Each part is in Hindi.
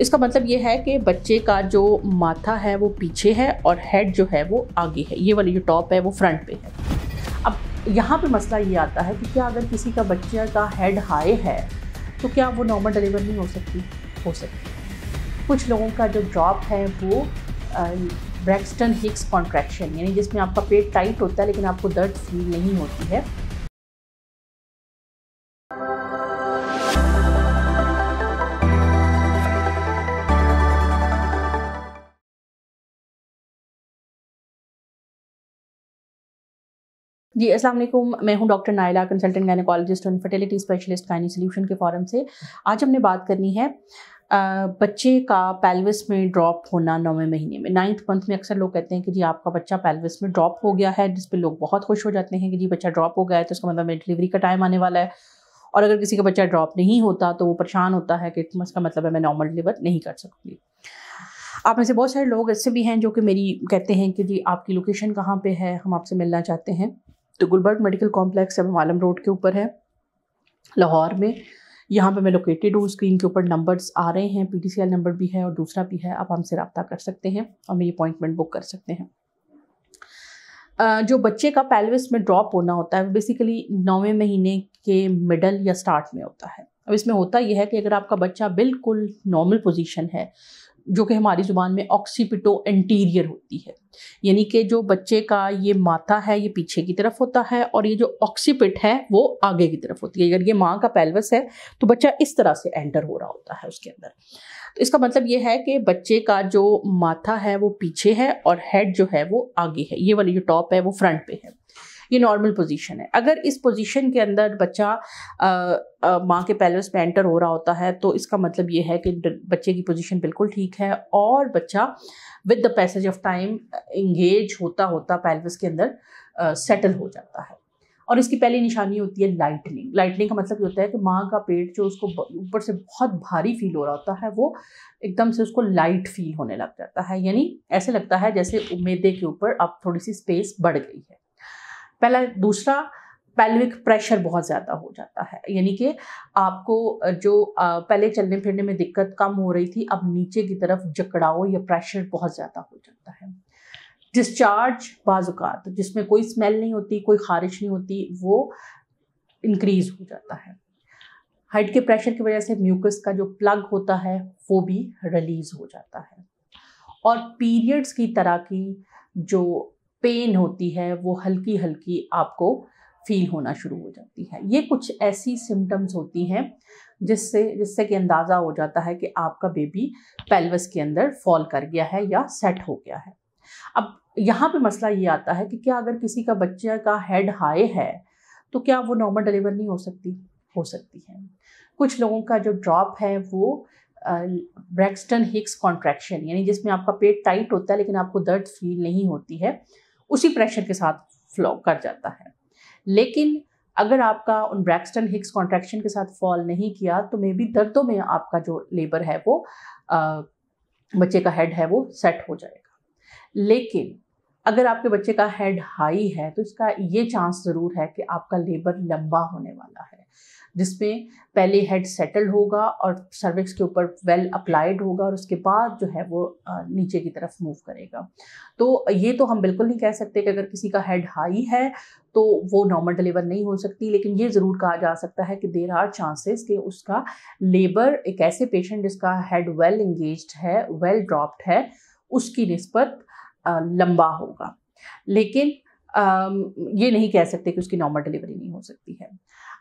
इसका मतलब ये है कि बच्चे का जो माथा है वो पीछे है और हेड जो है वो आगे है ये वाली जो टॉप है वो फ्रंट पे है अब यहाँ पे मसला ये आता है कि क्या अगर किसी का बच्चे का हेड हाई है तो क्या वो नॉर्मल डिलीवर नहीं हो सकती हो सकती कुछ लोगों का जो ड्रॉप है वो ब्रैक्सटन हिक्स कॉन्ट्रैक्शन यानी जिसमें आपका पेट टाइट होता है लेकिन आपको दर्द फील नहीं होती है जी वालेकुम मैं हूं डॉक्टर नायला कंसल्टेंट गायनकोलॉजिस्ट और इनफर्टिलिटी स्पेशलिस्ट गायनी सोल्यूशन के फॉरम से आज हमने बात करनी है बच्चे का पैल्विस में ड्रॉप होना नौवें महीने में नाइन्थ मंथ में अक्सर लोग कहते हैं कि जी आपका बच्चा पैल्विस में ड्रॉप हो गया है जिस लोग बहुत खुश हो जाते हैं कि जी बच्चा ड्रॉप हो गया है तो उसका मतलब मेरी डिलीवरी का टाइम आने वाला है और अगर किसी का बच्चा ड्रॉप नहीं होता तो वो परेशान होता है कि उसका मतलब है मैं नॉर्मल डिलीवर नहीं कर सकती आप में से बहुत सारे लोग ऐसे भी हैं जो कि मेरी कहते हैं कि जी आपकी लोकेशन कहाँ पे है हम आपसे मिलना चाहते हैं तो गुलबर्ग मेडिकल कॉम्प्लेक्स एम मालम रोड के ऊपर है लाहौर में यहाँ पे मैं लोकेटेड हूँ स्क्रीन के ऊपर नंबर्स आ रहे हैं पी नंबर भी है और दूसरा भी है आप हमसे रबता कर सकते हैं और मेरी अपॉइंटमेंट बुक कर सकते हैं जो बच्चे का पैलविस में ड्रॉप होना होता है वो बेसिकली नौवें महीने के मिडल या स्टार्ट में होता है अब इसमें होता यह है कि अगर आपका बच्चा बिल्कुल नॉर्मल पोजीशन है जो कि हमारी ज़ुबान में ऑक्सीपिटो एंटीरियर होती है यानी कि जो बच्चे का ये माथा है ये पीछे की तरफ होता है और ये जो ऑक्सीपिट है वो आगे की तरफ होती है अगर ये माँ का पैलवस है तो बच्चा इस तरह से एंटर हो रहा होता है उसके अंदर तो इसका मतलब ये है कि बच्चे का जो माथा है वो पीछे है और हेड जो है वो आगे है ये वाली जो टॉप है वो फ्रंट पे है ये नॉर्मल पोजीशन है अगर इस पोजीशन के अंदर बच्चा माँ के पैलेस में एंटर हो रहा होता है तो इसका मतलब ये है कि बच्चे की पोजीशन बिल्कुल ठीक है और बच्चा with the passage of time engage होता होता पैलवस के अंदर सेटल हो जाता है और इसकी पहली निशानी होती है लाइटनिंग लाइटनिंग का मतलब ये होता है कि माँ का पेट जो उसको ऊपर से बहुत भारी फील हो रहा होता है वो एकदम से उसको लाइट फील होने लग जाता है यानी ऐसे लगता है जैसे उम्मीदें के ऊपर अब थोड़ी सी स्पेस बढ़ गई है पहला दूसरा पैल्विक प्रेशर बहुत ज़्यादा हो जाता है यानी कि आपको जो पहले चलने फिरने में दिक्कत कम हो रही थी अब नीचे की तरफ जकड़ाओ या प्रेशर बहुत ज़्यादा हो जाता है डिस्चार्ज बाजुकात जिसमें कोई स्मेल नहीं होती कोई खारिश नहीं होती वो इंक्रीज हो जाता है हाइट के प्रेशर की वजह से म्यूकस का जो प्लग होता है वो भी रिलीज हो जाता है और पीरियड्स की तरह की जो पेन होती है वो हल्की हल्की आपको फील होना शुरू हो जाती है ये कुछ ऐसी सिम्टम्स होती हैं जिससे जिससे कि अंदाज़ा हो जाता है कि आपका बेबी पेल्वस के अंदर फॉल कर गया है या सेट हो गया है अब यहाँ पे मसला ये आता है कि क्या अगर किसी का बच्चे का हेड हाई है तो क्या वो नॉर्मल डिलीवर नहीं हो सकती हो सकती है कुछ लोगों का जो ड्रॉप है वो ब्रैक्सटन हिक्स कॉन्ट्रैक्शन यानी जिसमें आपका पेट टाइट होता है लेकिन आपको दर्द फील नहीं होती है उसी प्रेशर के साथ फ्लो कर जाता है लेकिन अगर आपका उन ब्रैक्सटन हिक्स कॉन्ट्रैक्शन के साथ फॉल नहीं किया तो मे बी दर्दों में आपका जो लेबर है वो आ, बच्चे का हेड है वो सेट हो जाएगा लेकिन अगर आपके बच्चे का हेड हाई है तो इसका ये चांस ज़रूर है कि आपका लेबर लंबा होने वाला है जिसमें पहले हेड सेटल्ड होगा और सर्विक्स के ऊपर वेल अप्लाइड होगा और उसके बाद जो है वो नीचे की तरफ मूव करेगा तो ये तो हम बिल्कुल नहीं कह सकते कि अगर किसी का हेड हाई है तो वो नॉर्मल डिलीवर नहीं हो सकती लेकिन ये ज़रूर कहा जा सकता है कि देर आर चांसेस कि उसका लेबर एक ऐसे पेशेंट जिसका हेड वेल इंगेज है वेल ड्रॉप्ड है उसकी नस्बत लंबा होगा लेकिन आ, ये नहीं कह सकते कि उसकी नॉर्मल डिलीवरी नहीं हो सकती है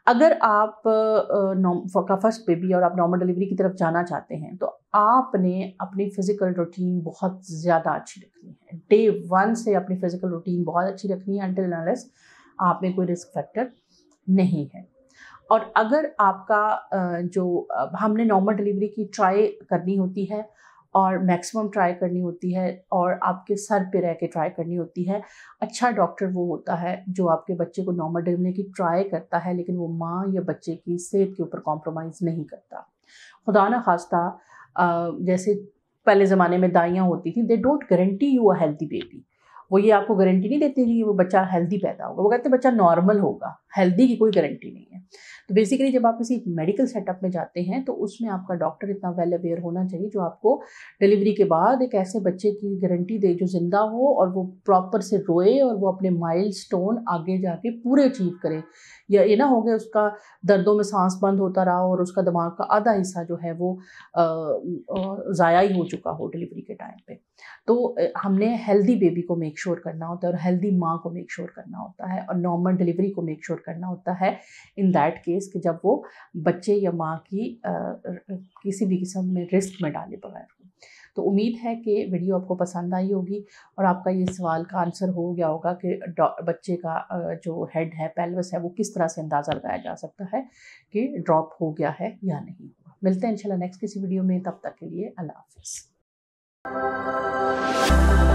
अगर आप का फर्स्ट बेबी और आप नॉर्मल डिलीवरी की तरफ जाना चाहते हैं तो आपने अपनी फिजिकल रूटीन बहुत ज़्यादा अच्छी रखनी है डे वन से अपनी फिजिकल रूटीन बहुत अच्छी रखनी है अंटिल अनलेस आप में कोई रिस्क फैक्टर नहीं है और अगर आपका जो हमने नॉर्मल डिलीवरी की ट्राई करनी होती है और मैक्सिमम ट्राई करनी होती है और आपके सर पे रह के ट्राई करनी होती है अच्छा डॉक्टर वो होता है जो आपके बच्चे को नॉर्मल डिलीवरी की ट्राई करता है लेकिन वो माँ या बच्चे की सेहत के ऊपर कॉम्प्रोमाइज़ नहीं करता खुदा न खास्ता जैसे पहले ज़माने में दाइयाँ होती थी they don't guarantee you a healthy baby वो ये आपको गारंटी नहीं देते कि वो बच्चा हेल्दी पैदा होगा वो कहते हैं बच्चा नॉर्मल होगा हेल्दी की कोई गारंटी नहीं है तो बेसिकली जब आप किसी मेडिकल सेटअप में जाते हैं तो उसमें आपका डॉक्टर इतना वेल अवेयर होना चाहिए जो आपको डिलीवरी के बाद एक ऐसे बच्चे की गारंटी दे जो ज़िंदा हो और वो प्रॉपर से रोए और वो अपने माइल आगे जाके पूरे अचीव करे या ये ना हो गया उसका दर्दों में सांस बंद होता रहा और उसका दिमाग का आधा हिस्सा जो है वो ज़ाया ही हो चुका हो डिलीवरी के टाइम पर तो हमने हेल्दी बेबी को मेक श्योर करना होता है और हेल्दी माँ को मेक श्योर करना होता है और नॉर्मल डिलीवरी को मेक श्योर करना होता है इन दैट केस कि जब वो बच्चे या माँ की आ, किसी भी किस्म में रिस्क में डाले बगैर तो उम्मीद है कि वीडियो आपको पसंद आई होगी और आपका ये सवाल का आंसर हो गया होगा कि बच्चे का जो हेड है पेल्वस है वो किस तरह से अंदाज़ा लगाया जा सकता है कि ड्रॉप हो गया है या नहीं हुआ मिलते हैं इंशाल्लाह नेक्स्ट किसी वीडियो में तब तक के लिए अल्लाह हाफिज़